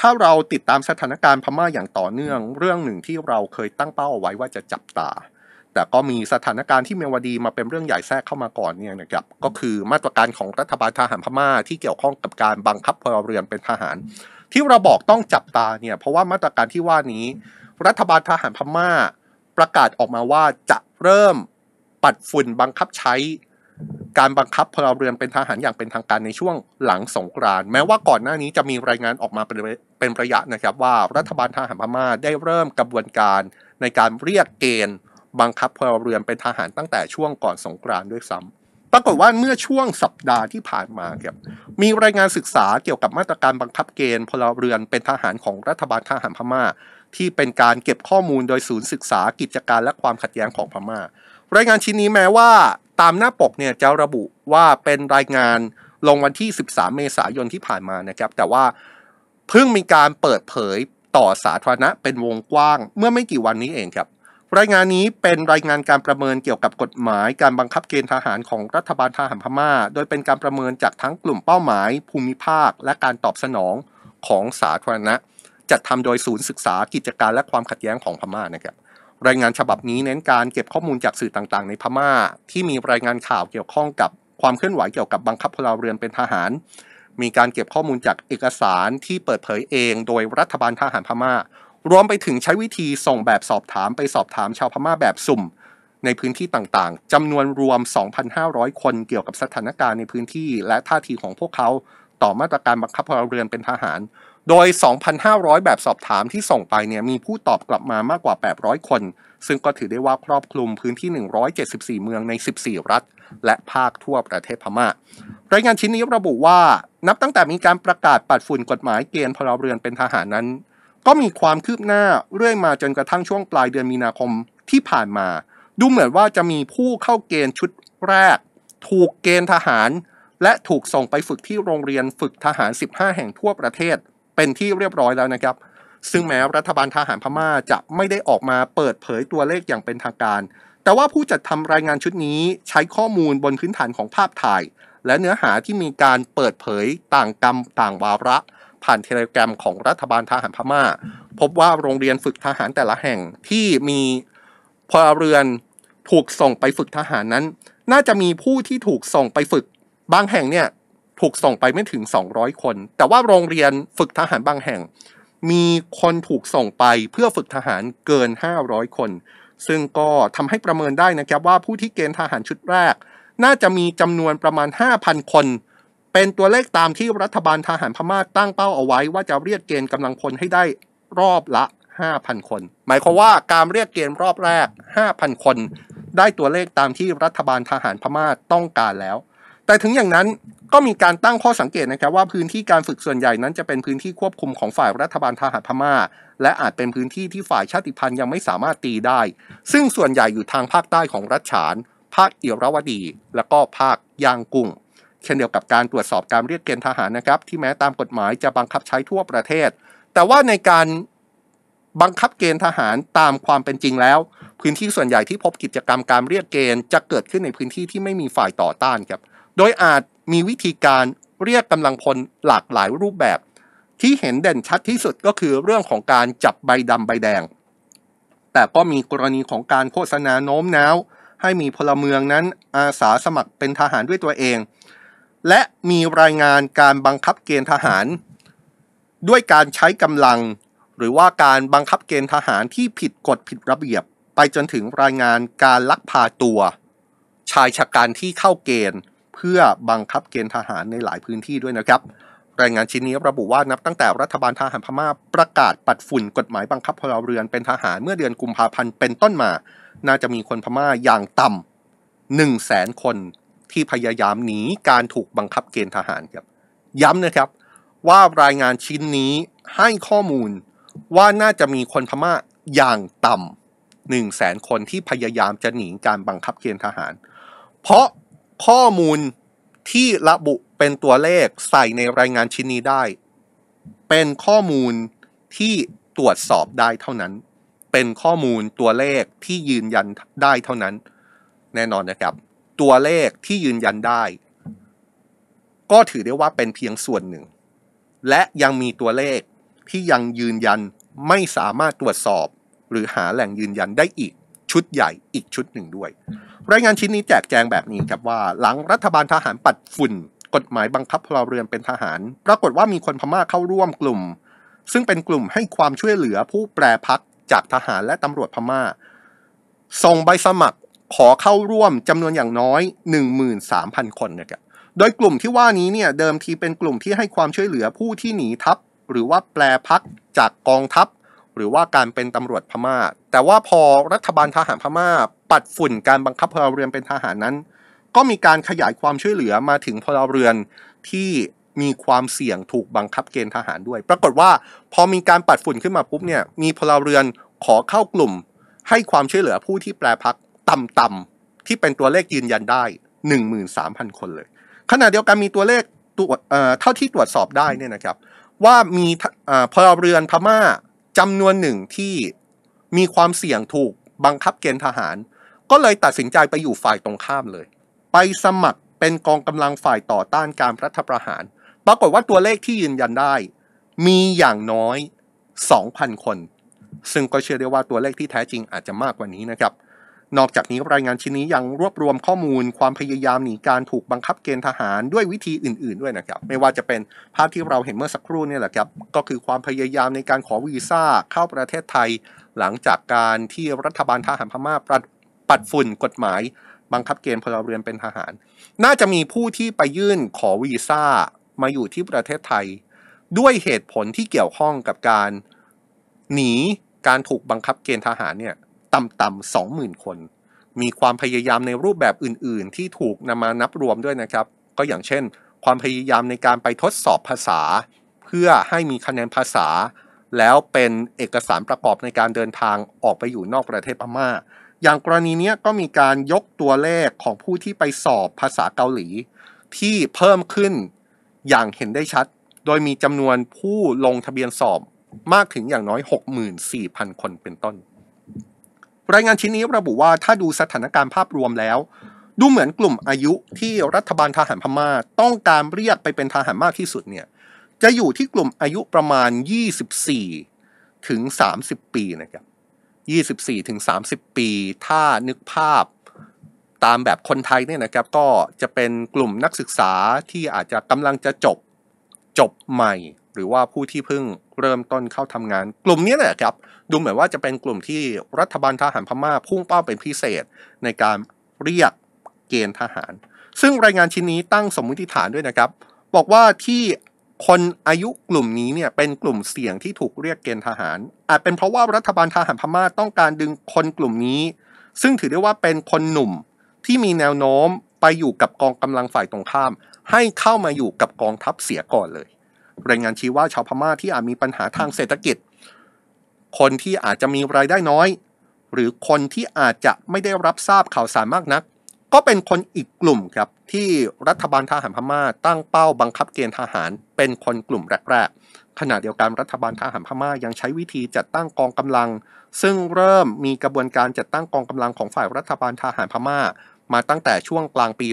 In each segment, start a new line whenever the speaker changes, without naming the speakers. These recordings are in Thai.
ถ้าเราติดตามสถานการณ์พม่าอย่างต่อเนื่องเรื่องหนึ่งที่เราเคยตั้งเป้าเอาไว้ว่าจะจับตา แต่ก็มีสถานการณ์ที่เมียวดีมาเป็นเรื่องใหญ่แทรกเข้ามาก่อนเนี่ยนะครับก็คือมาตรการของรัฐบาลทหารพม่าที่เกี่ยวข้องกับการบังคับพลเรือนเป็นทหาร ที่เราบอกต้องจับตาเนี่ยเพราะว่ามาตรการที่ว่านี้ รัฐบาลทหารพม่าประกาศออกมาว่าจะเริ่มปัดฝุ่นบังคับใช้การ บังคับพลเรือนเป็นทหารอย่างเป็นทางการในช่วงหลังสงกรานแม้ว่าก่อนหน้านี้จะมีรายงานออกมาเป็นเป็นระยะนะครับว่า รัฐบาลทหารพม่าได้เริ่มกระบวนการ ในการเรียกเกณฑ์ บังคับพลเรือนเป็นทหารตั้งแต่ช่วงก่อนสงกรานด้วยซ้ำ ปรากฏว่าเมื่อช่วงสัปดาห์ที่ผ่านมาครับมีรายงานศึกษาเกี่ยวกับมาตรการบังคับเกณฑ์ พลเรือนเป็นทหารของรัฐบาลทหารพม่าที่เป็นการเก็บข้อมูลโดยศูนย์ศึกษากิจการและความขัดแย้งของพม่ารายงานชิ้นนี้แม้ว่าตามหน้าปกเนี่ยจะระบุว่าเป็นรายงานลงวันที่ 13 เมษายนที่ผ่านมานะครับแต่ว่าเพิ่งมีการเปิดเผยต่อสาธารณะเป็นวงกว้างเมื่อไม่กี่วันนี้เองครับ รายงานนี้เป็นรายงานการประเมินเกี่ยวกับกฎหมายการบังคับเกณฑ์ทหารของรัฐบาลทหารพมา่าโดยเป็นการประเมินจากทั้งกลุ่มเป้าหมาย ภูมิภาคและการตอบสนองของสาธารณะจัดทำโดยศูนย์ศึกษากิจการและความขัดแย้งของพม่านะครับรายงานฉบับนี้เน้นการเก็บข้อมูลจากสื่อต่างๆในพม่า ที่มีรายงานข่าวเกี่ยวข้องกับความเคลื่อนไหวเกี่ยวกับบังคับพลเรือนเป็นทหาร มีการเก็บข้อมูลจากเอกสารที่เปิดเผยเองโดยรัฐบาลทหารพม่า รวมไปถึงใช้วิธีส่งแบบสอบถามไปสอบถามชาวพม่าแบบสุ่มในพื้นที่ต่างๆ จำนวนรวม 2,500 คนเกี่ยวกับสถานการณ์ในพื้นที่ และท่าทีของพวกเขา ต่อมาตรการบังคับพลเรือนเป็นทหารโดย 2,500 แบบสอบถามที่ส่งไปเนี่ย มีผู้ตอบกลับมามากกว่า 800 คน ซึ่งก็ถือได้ว่าครอบคลุมพื้นที่ 174 เมืองใน 14 รัฐ และภาคทั่วประเทศพมา่า รายงานชิ้นนี้ระบุว่า นับตั้งแต่มีการประกาศปัดฝุ่นกฎหมายเกณฑ์พลเรือนเป็นทหารนั้น ก็มีความคืบหน้า เรื่อยมาจนกระทั่งช่วงปลายเดือนมีนาคมที่ผ่านมา ดูเหมือนว่าจะมีผู้เข้าเกณฑ์ชุดแรก ถูกเกณฑ์ทหาร และถูกส่งไปฝึกที่โรงเรียนฝึกทหาร 15 แห่งทั่วประเทศเป็นที่เรียบร้อยแล้วนะครับ ซึ่งแม้รัฐบาลทหารพม่าจะไม่ได้ออกมาเปิดเผยตัวเลขอย่างเป็นทางการ แต่ว่าผู้จัดทำรายงานชุดนี้ใช้ข้อมูลบนพื้นฐานของภาพถ่าย และเนื้อหาที่มีการเปิดเผยต่างกรรมต่างวาระผ่านเทเลกรมของรัฐบาลทหารพม่า พบว่าโรงเรียนฝึกทหารแต่ละแห่งที่มีพลเรือนถูกส่งไปฝึกทหารนั้น น่าจะมีผู้ที่ถูกส่งไปฝึกบางแห่งเนี่ยถูกส่งไปไม่ถึง 200 คน แต่ว่าโรงเรียนฝึกทหารบางแห่ง มีคนถูกส่งไปเพื่อฝึกทหารเกิน 500 คน ซึ่งก็ทำให้ประเมินได้นะครับ ว่าผู้ที่เกณฑ์ทหารชุดแรก น่าจะมีจำนวนประมาณ 5,000 คน เป็นตัวเลขตามที่รัฐบาลทหารพม่าตั้งเป้าเอาไว้ว่าจะเรียกเกณฑ์กำลังพลให้ได้รอบละ 5,000 คน หมายความว่าการเรียกเกณฑ์รอบแรก 5,000 คน ได้ตัวเลขตามที่รัฐบาลทหารพม่าต้องการแล้ว แต่ถึงอย่างนั้นก็มีการตั้งข้อสังเกตนะครับว่าพื้นที่การฝึกส่วนใหญ่นั้นจะเป็นพื้นที่ควบคุมของฝ่ายรัฐบาลทหารพม่า และอาจเป็นพื้นที่ที่ฝ่ายชาติพันธุ์ยังไม่สามารถตีได้ ซึ่งส่วนใหญ่อยู่ทางภาคใต้ของรัชฉาน ภาคเอียวรวดี และก็ภาคยางกุ้งเช่นเดียวกับการตรวจสอบการเรียกเกณฑ์ทหารนะครับ ที่แม้ตามกฎหมายจะบังคับใช้ทั่วประเทศ แต่ว่าในการบังคับเกณฑ์ทหารตามความเป็นจริงแล้ว พื้นที่ส่วนใหญ่ที่พบกิจกรรมการเรียกเกณฑ์จะเกิดขึ้นในพื้นที่ที่ไม่มีฝ่ายต่อต้านครับโดยอาจมีวิธีการเรียกกำลังพลหลากหลายรูปแบบ ที่เห็นเด่นชัดที่สุดก็คือเรื่องของการจับใบดำใบแดง แต่ก็มีกรณีของการโฆษณาโน้มน้าวให้มีพลเมืองนั้นอาสาสมัครเป็นทหารด้วยตัวเอง และมีรายงานการบังคับเกณฑ์ทหาร ด้วยการใช้กำลัง หรือว่าการบังคับเกณฑ์ทหารที่ผิดกฎผิดระเบียบ ไปจนถึงรายงานการลักพาตัว ชายชะกันที่เข้าเกณฑ์เพื่อบังคับเกณฑ์ทหารในหลายพื้นที่ด้วยนะครับ รายงานชิ้นนี้ระบุว่านับตั้งแต่รัฐบาลทหารพม่าประกาศปัดฝุ่น กฎหมายบังคับพลเรือนเป็นทหารเมื่อเดือนกุมภาพันธ์เป็นต้นมา น่าจะมีคนพม่าอย่างต่ำหนึ่งแสนคนที่พยายามหนีการถูกบังคับเกณฑ์ทหารครับย้ำนะครับว่ารายงานชิ้นนี้ให้ข้อมูลว่าน่าจะมีคนพม่าอย่างต่ำหนึ่งแสนคนที่พยายามจะหนีการบังคับเกณฑ์ทหาร เพราะข้อมูลที่ระบุเป็นตัวเลขใส่ในรายงานชิ้นนี้ได้ เป็นข้อมูลที่ตรวจสอบได้เท่านั้น เป็นข้อมูลตัวเลขที่ยืนยันได้เท่านั้น แน่นอนนะครับตัวเลขที่ยืนยันได้ก็ถือได้ว่าเป็นเพียงส่วนหนึ่ง และยังมีตัวเลขที่ยังยืนยันไม่สามารถตรวจสอบหรือหาแหล่งยืนยันได้อีกชุดใหญ่อีกชุดหนึ่งด้วย รายงานชิ้นนี้แจกแจงแบบนี้ครับว่า หลังรัฐบาลทหารปัดฝุ่น กฎหมายบังคับพลเรือนเป็นทหารปรากฏว่ามีคนพม่าเข้าร่วมกลุ่ม ซึ่งเป็นกลุ่มให้ความช่วยเหลือผู้แปรพักจากทหารและตำรวจพม่าส่งใบสมัครขอเข้าร่วมจำนวนอย่างน้อย 13,000 คนนะครับโดยกลุ่มที่ว่านี้เนี่ยเดิมทีเป็นกลุ่มที่ให้ความช่วยเหลือผู้ที่หนีทัพ หรือว่าแปลพักจากกองทัพหรือว่าการเป็นตำรวจพมา่า แต่ว่าพอรัฐบาลทหารพมา่า ปัดฝุ่นการบังคับพลเรือนเป็นทหารนั้น ก็มีการขยายความช่วยเหลือมาถึงพลเรือนที่มีความเสี่ยงถูกบังคับเกณฑ์ทหารด้วย ปรากฏว่าพอมีการปัดฝุ่นขึ้นมาปุ๊บเนี่ย มีพลเรือนขอเข้ากลุ่ม ให้ความช่วยเหลือผู้ที่แปรพักต่ำๆที่เป็นตัวเลขยืนยันได้13,000 คนเลย ขณะเดียวกันมีตัวเลขตัวเท่าที่ตรวจสอบได้เนี่ยนะครับ ว่ามีพลเรือนพม่าจำนวนหนึ่งที่มีความเสี่ยงถูกบังคับเกณฑ์ทหาร ก็เลยตัดสินใจไปอยู่ฝ่ายตรงข้ามเลย ไปสมัครเป็นกองกำลังฝ่ายต่อต้านการรัฐประหาร ปรากฏว่าตัวเลขที่ยืนยันได้มีอย่างน้อย 2,000 คน ซึ่งก็เชื่อได้ว่าตัวเลขที่แท้จริงอาจจะมากกว่านี้นะครับนอกจากนี้รายงานชิ้นนี้ยังรวบรวมข้อมูลความพยายามหนีการถูกบังคับเกณฑ์ทหารด้วยวิธีอื่นๆด้วยนะครับ ไม่ว่าจะเป็นภาพที่เราเห็นเมื่อสักครู่นี่แหละครับก็คือความพยายามในการขอวีซ่าเข้าประเทศไทย หลังจากการที่รัฐบาลทหารพม่าปัดฝุ่นกฎหมายบังคับเกณฑ์พลเรือนเป็นทหาร น่าจะมีผู้ที่ไปยื่นขอวีซ่า มาอยู่ที่ประเทศไทย ด้วยเหตุผลที่เกี่ยวข้องกับการหนีการถูกบังคับเกณฑ์ทหารเนี่ยต่ำๆสองหมื่นคน มีความพยายามในรูปแบบอื่นๆ ที่ถูกนำมานับรวมด้วยนะครับ ก็อย่างเช่น ความพยายามในการไปทดสอบภาษา เพื่อให้มีคะแนนภาษา แล้วเป็นเอกสารประกอบในการเดินทางออกไปอยู่นอกประเทศพม่า อย่างกรณีนี้ก็มีการยกตัวเลขของผู้ที่ไปสอบภาษาเกาหลี ที่เพิ่มขึ้นอย่างเห็นได้ชัด โดยมีจำนวนผู้ลงทะเบียนสอบมากถึงอย่างน้อย 64,000 คนเป็นต้นรายงานชิ้นนี้ระบุว่าถ้าดูสถานการณ์ภาพรวมแล้ว ดูเหมือนกลุ่มอายุที่รัฐบาลทหารพม่า ต้องการเรียกไปเป็นทหารมากที่สุดเนี่ยจะอยู่ที่กลุ่มอายุประมาณ 24 ถึง 30 ปีนะครับ 24 ถึง 30 ปีถ้านึกภาพตามแบบคนไทยเนี่ยนะครับก็จะเป็นกลุ่มนักศึกษาที่อาจจะกำลังจะจบจบใหม่หรือว่าผู้ที่เพิ่งเริ่มต้นเข้าทำงานกลุ่มนี้แหละครับ ดูเหมือนว่าจะเป็นกลุ่มที่รัฐบาลทหารพม่าพุ่งเป้าเป็นพิเศษในการเรียกเกณฑ์ทหาร ซึ่งรายงานชิ้นนี้ตั้งสมมติฐานด้วยนะครับ บอกว่าที่คนอายุกลุ่มนี้เนี่ยเป็นกลุ่มเสี่ยงที่ถูกเรียกเกณฑ์ทหารอาจเป็นเพราะว่า รัฐบาลทหารพม่าต้องการดึงคนกลุ่มนี้ ซึ่งถือได้ว่าเป็นคนหนุ่มที่มีแนวโน้มไปอยู่กับกองกำลังฝ่ายตรงข้าม ให้เข้ามาอยู่กับกองทัพเสียก่อนเลยรายงานชี้ว่าชาวพม่าที่อาจมีปัญหาทางเศรษฐกิจ คนที่อาจจะมีรายได้น้อย หรือคนที่อาจจะไม่ได้รับทราบข่าวสารมากนัก ก็เป็นคนอีกกลุ่มครับที่รัฐบาลทหารพม่าตั้งเป้าบังคับเกณฑ์ทหาร เป็นคนกลุ่มแรกๆขณะเดียวกันรัฐบาลทหารพม่ายังใช้วิธีจัดตั้งกองกำลัง ซึ่งเริ่มมีกระบวนการจัดตั้งกองกำลังของฝ่ายรัฐบาลทหารพม่า มาตั้งแต่ช่วงกลางปี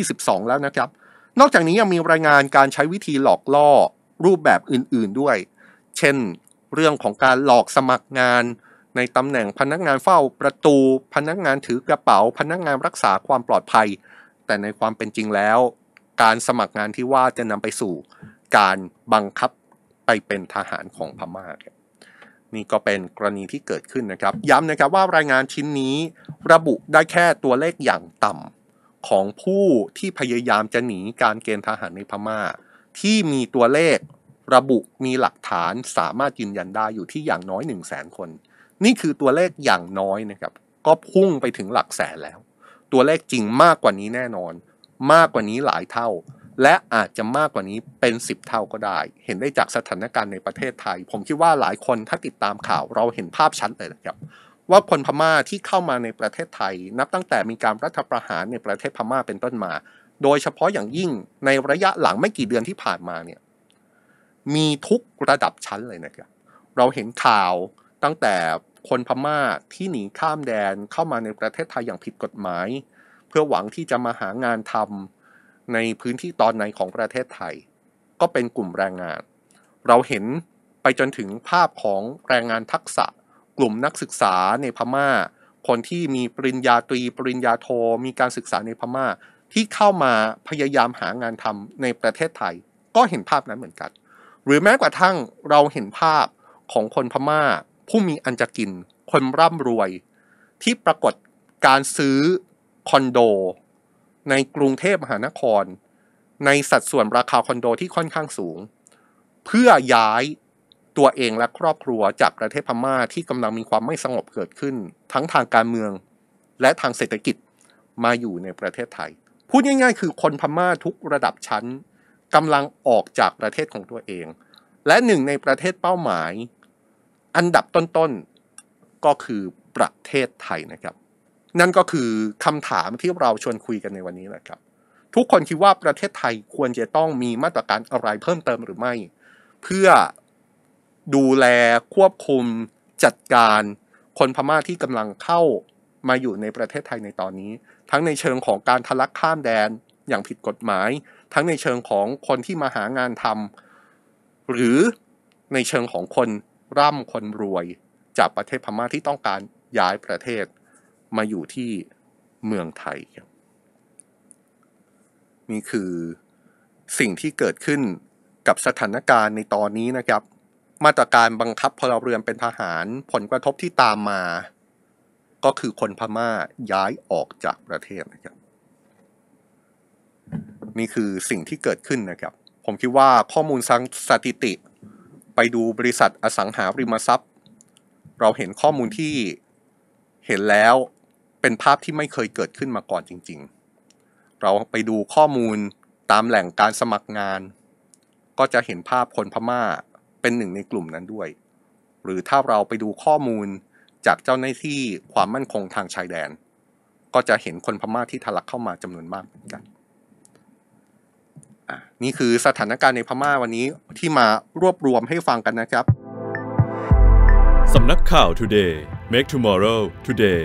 2022 แล้วนะครับ นอกจากนี้ยังมีรายงานการใช้วิธีหลอกล่อรูปแบบอื่นๆด้วย เช่น เรื่องของการหลอกสมัครงานในตำแหน่งพนักงานเฝ้าประตู พนักงานถือกระเป๋า พนักงานรักษาความปลอดภัย แต่ในความเป็นจริงแล้ว การสมัครงานที่ว่าจะนำไปสู่การบังคับไปเป็นทหารของพม่า นี่ก็เป็นกรณีที่เกิดขึ้นนะครับ ย้ำนะครับว่ารายงานชิ้นนี้ ระบุได้แค่ตัวเลขอย่างต่ำของผู้ที่พยายามจะหนีการเกณฑ์ทหารในพม่าที่มีตัวเลขระบุมีหลักฐานสามารถยืนยันได้อยู่ที่อย่างน้อย1 0 0 0 0แสนคน นี่คือตัวเลขอย่างน้อยนะครับก็พุ่งไปถึงหลักแสนแล้ว ตัวเลขจริงมากกว่านี้แน่นอน มากกว่านี้หลายเท่า และอาจจะมากกว่านี้เป็น10เท่าก็ได้เห็นได้จากสถานการณ์ในประเทศไทย ผมคิดว่าหลายคนถ้าติดตามข่าวเราเห็นภาพชัดเลยนะครับว่าคนพม่าที่เข้ามาในประเทศไทย นับตั้งแต่มีการรัฐประหารในประเทศพม่าเป็นต้นมาโดยเฉพาะอย่างยิ่งในระยะหลังไม่กี่เดือนที่ผ่านมาเนี่ย มีทุกระดับชั้นเลยนะครับ เราเห็นข่าวตั้งแต่คนพม่าที่หนีข้ามแดนเข้ามาในประเทศไทยอย่างผิดกฎหมาย เพื่อหวังที่จะมาหางานทำในพื้นที่ตอนในของประเทศไทย ก็เป็นกลุ่มแรงงาน เราเห็นไปจนถึงภาพของแรงงานทักษะ กลุ่มนักศึกษาในพม่า คนที่มีปริญญาตรีปริญญาโทมีการศึกษาในพม่าที่เข้ามาพยายามหางานทำในประเทศไทย ก็เห็นภาพนั้นเหมือนกัน หรือแม้กระทั่งเราเห็นภาพของคนพมา่าผู้มีอันจะกินคนร่ำรวยที่ปรากฏการซื้อ คอนโดในกรุงเทพมหานคร ในสัดส่วนราคาคอนโดที่ค่อนข้างสูง เพื่อย้ายตัวเองและครอบครัวจากประเทศพม่าที่กำลังมีความไม่สงบเกิดขึ้น ทั้งทางการเมืองและทางเศรษฐกิจมาอยู่ในประเทศไทยพูดง่ายๆ คือคนพม่าทุกระดับชั้นกำลังออกจากประเทศของตัวเอง และหนึ่งในประเทศเป้าหมาย อันดับต้นๆก็คือประเทศไทยนะครับ นั่นก็คือคำถามที่เราชวนคุยกันในวันนี้แหละครับ ทุกคนคิดว่าประเทศไทยควรจะต้องมีมาตรการอะไรเพิ่มเติมหรือไม่ เพื่อดูแลควบคุมจัดการคนพม่าที่กำลังเข้ามาอยู่ในประเทศไทยในตอนนี้ทั้งในเชิงของการทะลักข้ามแดนอย่างผิดกฎหมาย ทั้งในเชิงของคนที่มาหางานทำหรือในเชิงของคนร่ำคนรวย จากประเทศพม่าที่ต้องการย้ายประเทศมาอยู่ที่เมืองไทย นี่คือสิ่งที่เกิดขึ้นกับสถานการณ์ในตอนนี้นะครับ มาตรการบังคับพลเรือนเป็นทหารผลกระทบที่ตามมาก็คือคนพม่าย้ายออกจากประเทศนะครับนี่คือสิ่งที่เกิดขึ้นนะครับผมคิดว่าข้อมูลสถิติ ไปดูบริษัทอสังหาริมทรัพย์ เราเห็นข้อมูลที่เห็นแล้วเป็นภาพที่ไม่เคยเกิดขึ้นมาก่อนจริง ๆ เราไปดูข้อมูลตามแหล่งการสมัครงาน ก็จะเห็นภาพคนพม่าเป็นหนึ่งในกลุ่มนั้นด้วย หรือถ้าเราไปดูข้อมูลจากเจ้าหน้าที่ความมั่นคงทางชายแดน ก็จะเห็นคนพม่าที่ทะลักเข้ามาจำนวนมากเหมือนกันนี่คือสถานการณ์ในพม่าวันนี้ที่มารวบรวมให้ฟังกันนะครับ สำนักข่าว Today Make Tomorrow Today